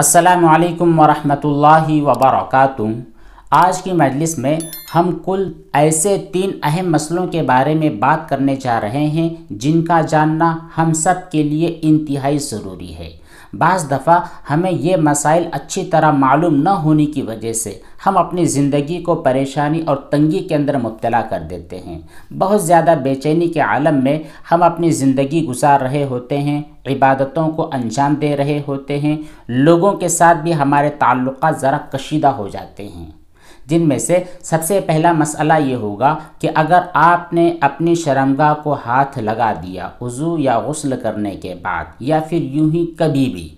असलकम वरहमतुल्लाहि वबरकू आज की मजलिस में हम कुल ऐसे तीन अहम मसलों के बारे में बात करने जा रहे हैं जिनका जानना हम सब के लिए इंतहाई ज़रूरी है बज़ दफ़ा हमें ये मसाइल अच्छी तरह मालूम न होने की वजह से हम अपनी ज़िंदगी को परेशानी और तंगी के अंदर मुबतला कर देते हैं बहुत ज़्यादा बेचैनी के आलम में हम अपनी ज़िंदगी गुजार रहे होते हैं इबादतों को अंजाम दे रहे होते हैं लोगों के साथ भी हमारे ताल्लुक ज़रा कशीदा हो जाते हैं जिनमें से सबसे पहला मसला ये होगा कि अगर आपने अपनी शर्मगा को हाथ लगा दिया वज़ू या गसल करने के बाद या फिर यूं ही कभी भी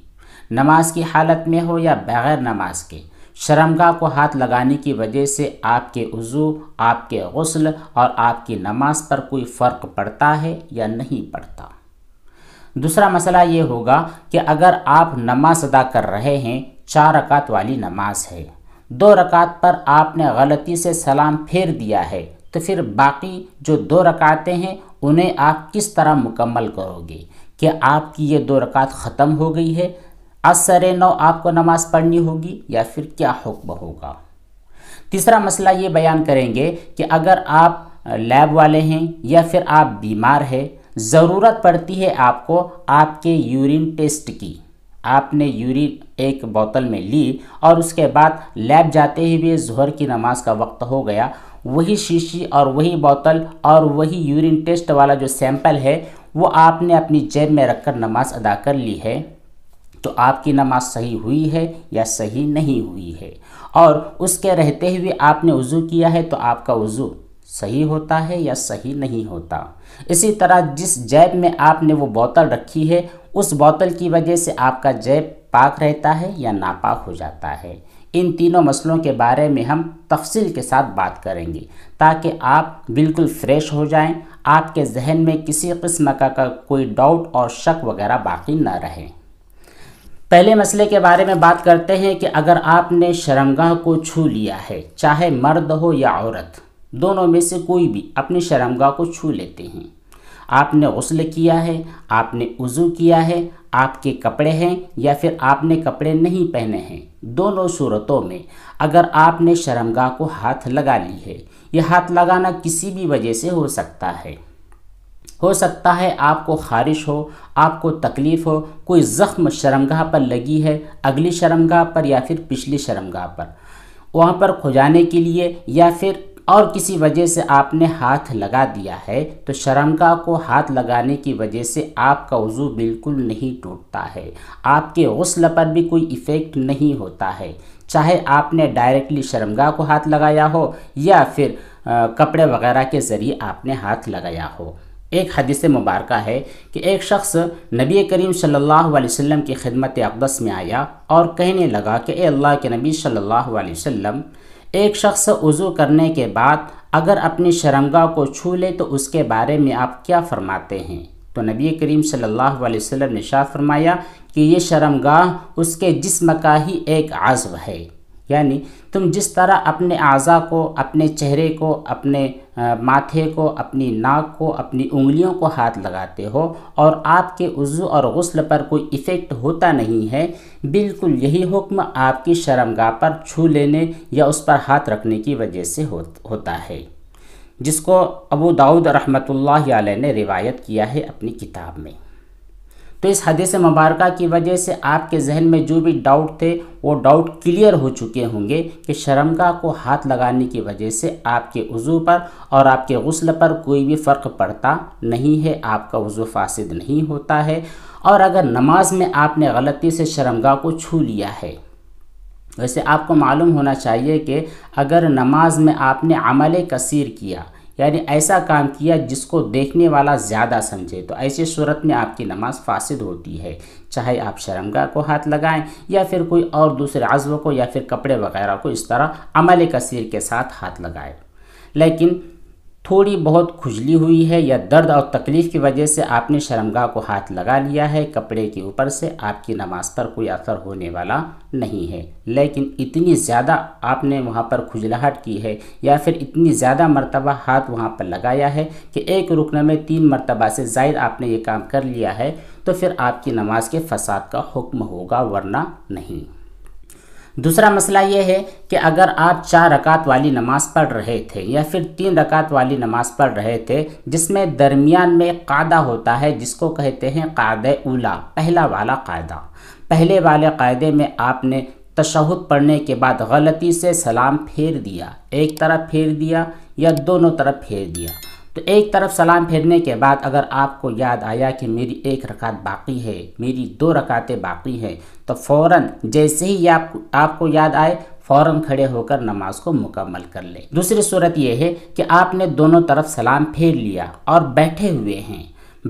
नमाज की हालत में हो या बग़ैर नमाज के शर्मगा को हाथ लगाने की वजह से आपके वज़ू आपके गसल और आपकी नमाज पर कोई फ़र्क पड़ता है या नहीं पड़ता दूसरा मसला ये होगा कि अगर आप नमाज अदा कर रहे हैं चार रकात वाली नमाज है दो रकात पर आपने गलती से सलाम फेर दिया है तो फिर बाकी जो दो रकातें हैं उन्हें आप किस तरह मुकम्मल करोगे कि आपकी ये दो रकात ख़त्म हो गई है असर नौ आपको नमाज़ पढ़नी होगी या फिर क्या हुक्म होगा तीसरा मसला ये बयान करेंगे कि अगर आप लैब वाले हैं या फिर आप बीमार है ज़रूरत पड़ती है आपको आपके यूरिन टेस्ट की आपने यूरिन एक बोतल में ली और उसके बाद लैब जाते ही भी जहर की नमाज का वक्त हो गया वही शीशी और वही बोतल और वही यूरिन टेस्ट वाला जो सैंपल है वो आपने अपनी जेब में रखकर नमाज अदा कर ली है तो आपकी नमाज सही हुई है या सही नहीं हुई है और उसके रहते हुए आपने वज़ू किया है तो आपका वज़ू सही होता है या सही नहीं होता इसी तरह जिस जैब में आपने वो बोतल रखी है उस बोतल की वजह से आपका जैब पाक रहता है या नापाक हो जाता है इन तीनों मसलों के बारे में हम तफसील के साथ बात करेंगे ताकि आप बिल्कुल फ्रेश हो जाएं आपके जहन में किसी किस्म का, का कोई डाउट और शक वगैरह बाकी ना रहे पहले मसले के बारे में बात करते हैं कि अगर आपने शर्मगाह को छू लिया है चाहे मर्द हो या औरत दोनों में से कोई भी अपनी शर्मगाह को छू लेते हैं आपने गसल किया है आपने वज़ू किया है आपके कपड़े हैं या फिर आपने कपड़े नहीं पहने हैं दोनों सूरतों में अगर आपने शर्मगाह को हाथ लगा ली है यह हाथ लगाना किसी भी वजह से हो सकता है हो सकता है आपको खारिश हो आपको तकलीफ़ हो कोई ज़ख्म शर्मगाह पर लगी है अगली शर्मगाह पर या फिर पिछली शर्मगाह पर वहाँ पर खुजाने के लिए या फिर और किसी वजह से आपने हाथ लगा दिया है तो शर्मगा को हाथ लगाने की वजह से आपका वज़ू बिल्कुल नहीं टूटता है आपके गसल पर भी कोई इफ़ेक्ट नहीं होता है चाहे आपने डायरेक्टली शर्मगा को हाथ लगाया हो या फिर आ, कपड़े वगैरह के ज़रिए आपने हाथ लगाया हो एक हदीस मुबारक है कि एक शख्स नबी करीम सल्लल्लाहु अलैहि वसल्लम की खिदमत अकदस में आया और कहने लगा कि ए अल्लाह के नबी सल्लल्लाहु अलैहि वसल्लम एक शख्स वज़ू करने के बाद अगर अपनी शर्मगा को छू ले तो उसके बारे में आप क्या फ़रमाते हैं तो नबी करीम सल्लल्लाहु अलैहि वसल्लम ने शाह फरमाया कि ये शर्मगा उसके जिस्म का ही एक आज़व है यानी तुम जिस तरह अपने अज़ा को अपने चेहरे को अपने माथे को अपनी नाक को अपनी उंगलियों को हाथ लगाते हो और आपके उज़ू और गसल पर कोई इफ़ेक्ट होता नहीं है बिल्कुल यही हुक्म आपकी शर्मगाह पर छू लेने या उस पर हाथ रखने की वजह से हो, होता है जिसको अबू दाऊद रहमतुल्लाह अलैह ने रिवायत किया है अपनी किताब में तो इस हदीस मुबारक की वजह से आपके जहन में जो भी डाउट थे वो डाउट क्लियर हो चुके होंगे कि शर्मगा को हाथ लगाने की वजह से आपके वज़ू पर और आपके गसल पर कोई भी फ़र्क पड़ता नहीं है आपका वज़ू फासिद नहीं होता है और अगर नमाज में आपने गलती से शर्मगा को छू लिया है वैसे आपको मालूम होना चाहिए कि अगर नमाज में आपने अमल कसीर किया यानी ऐसा काम किया जिसको देखने वाला ज़्यादा समझे तो ऐसी सूरत में आपकी नमाज फासिद होती है चाहे आप शर्मगा को हाथ लगाएं या फिर कोई और दूसरे आजवों को या फिर कपड़े वगैरह को इस तरह अमल कसर के साथ हाथ लगाएं लेकिन थोड़ी बहुत खुजली हुई है या दर्द और तकलीफ़ की वजह से आपने शर्मगाह को हाथ लगा लिया है कपड़े के ऊपर से आपकी नमाज पर कोई असर होने वाला नहीं है लेकिन इतनी ज़्यादा आपने वहाँ पर खुजलाहट की है या फिर इतनी ज़्यादा मरतबा हाथ वहाँ पर लगाया है कि एक रुकन में तीन मरतबा से जायद आपने ये काम कर लिया है तो फिर आपकी नमाज के फसाद का हुक्म होगा वरना नहीं दूसरा मसला यह है कि अगर आप चार रकात वाली नमाज़ पढ़ रहे थे या फिर तीन रकात वाली नमाज़ पढ़ रहे थे जिसमें दरमियान में कायदा होता है जिसको कहते हैं कायद उला पहला वाला कायदा पहले वाले कायदे में आपने तशहद पढ़ने के बाद गलती से सलाम फेर दिया एक तरफ फेर दिया या दोनों तरफ फेर दिया तो एक तरफ सलाम फेरने के बाद अगर आपको याद आया कि मेरी एक रकात बाकी है मेरी दो रकातें बाकी हैं तो फ़ौर जैसे ही आप, आपको याद आए फ़ौर खड़े होकर नमाज को मुकम्मल कर लें दूसरी सूरत यह है कि आपने दोनों तरफ सलाम फेर लिया और बैठे हुए हैं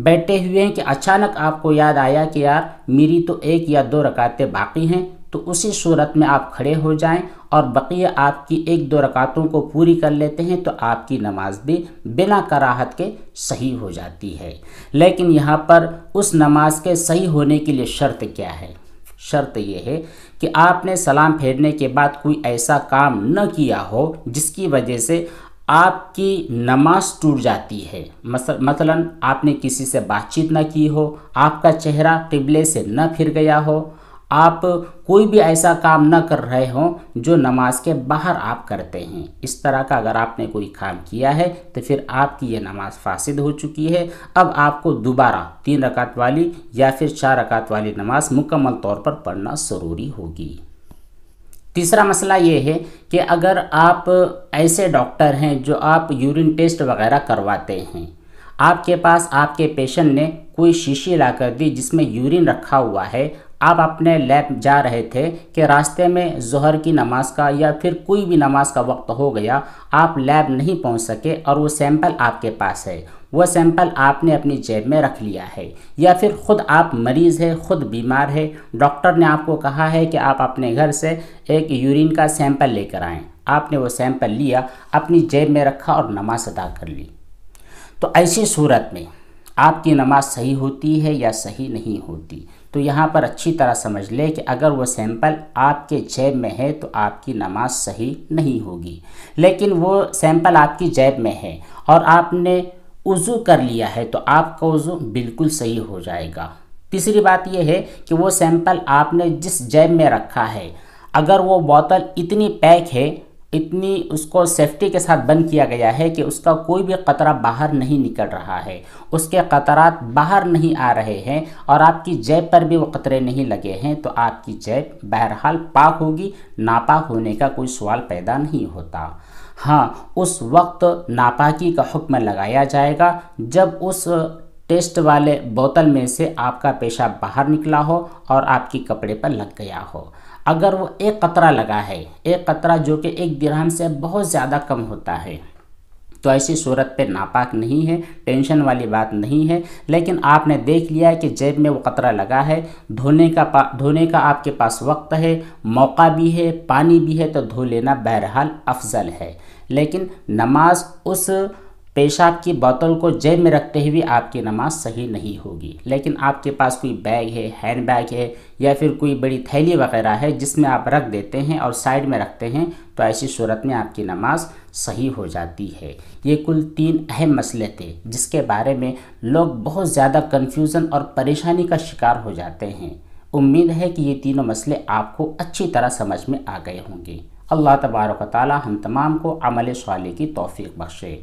बैठे हुए हैं कि अचानक आपको याद आया कि यार मेरी तो एक या दो रकातें बाकी हैं तो उसी सूरत में आप खड़े हो जाएं और बकिया आपकी एक दो रकातों को पूरी कर लेते हैं तो आपकी नमाज भी बिना कराहत के सही हो जाती है लेकिन यहाँ पर उस नमाज के सही होने के लिए शर्त क्या है शर्त यह है कि आपने सलाम फेरने के बाद कोई ऐसा काम न किया हो जिसकी वजह से आपकी नमाज टूट जाती है मतलब आपने किसी से बातचीत न की हो आपका चेहरा किबले से न फिर गया हो आप कोई भी ऐसा काम ना कर रहे हो जो नमाज के बाहर आप करते हैं इस तरह का अगर आपने कोई काम किया है तो फिर आपकी यह नमाज फासिद हो चुकी है अब आपको दोबारा तीन रकात वाली या फिर चार रकात वाली नमाज मुकम्मल तौर पर पढ़ना ज़रूरी होगी तीसरा मसला ये है कि अगर आप ऐसे डॉक्टर हैं जो आप यूरिन टेस्ट वगैरह करवाते हैं आपके पास आपके पेशेंट ने कोई शीशी ला कर दी जिसमें यूरिन रखा हुआ है आप अपने लैब जा रहे थे कि रास्ते में जहर की नमाज का या फिर कोई भी नमाज का वक्त हो गया आप लैब नहीं पहुंच सके और वो सैंपल आपके पास है वह सैंपल आपने अपनी जेब में रख लिया है या फिर ख़ुद आप मरीज़ है ख़ुद बीमार है डॉक्टर ने आपको कहा है कि आप अपने घर से एक यूरिन का सैंपल लेकर आएँ आपने वो सैंपल लिया अपनी जेब में रखा और नमाज अदा कर ली तो ऐसी सूरत में आपकी नमाज सही होती है या सही नहीं होती तो यहाँ पर अच्छी तरह समझ लें कि अगर वो सैंपल आपके जैब में है तो आपकी नमाज सही नहीं होगी लेकिन वो सैंपल आपकी जैब में है और आपने वज़ू कर लिया है तो आपका वज़ू बिल्कुल सही हो जाएगा तीसरी बात यह है कि वो सैंपल आपने जिस जैब में रखा है अगर वो बोतल इतनी पैक है इतनी उसको सेफ्टी के साथ बंद किया गया है कि उसका कोई भी ख़तरा बाहर नहीं निकल रहा है उसके ख़तरात बाहर नहीं आ रहे हैं और आपकी जैब पर भी वो ख़तरे नहीं लगे हैं तो आपकी जेब बहरहाल पाक होगी नापाक होने का कोई सवाल पैदा नहीं होता हाँ उस वक्त नापाकी का हुक्म लगाया जाएगा जब उस टेस्ट वाले बोतल में से आपका पेशाब बाहर निकला हो और आपकी कपड़े पर लग गया हो अगर वो एक कतरा लगा है एक कतरा जो कि एक दिरहम से बहुत ज़्यादा कम होता है तो ऐसी सूरत पे नापाक नहीं है टेंशन वाली बात नहीं है लेकिन आपने देख लिया है कि जेब में वो कतरा लगा है धोने का धोने का आपके पास वक्त है मौका भी है पानी भी है तो धो लेना बहरहाल अफजल है लेकिन नमाज उस पेशाब की बोतल को जेब में रखते हुए आपकी नमाज सही नहीं होगी लेकिन आपके पास कोई बैग है हैंड बैग है या फिर कोई बड़ी थैली वगैरह है जिसमें आप रख देते हैं और साइड में रखते हैं तो ऐसी सूरत में आपकी नमाज सही हो जाती है ये कुल तीन अहम मसले थे जिसके बारे में लोग बहुत ज़्यादा कन्फ्यूज़न और परेशानी का शिकार हो जाते हैं उम्मीद है कि ये तीनों मसले आपको अच्छी तरह समझ में आ गए होंगे अल्लाह तबारक ताली हम तमाम को अमल साले की तोफ़ी बख्शे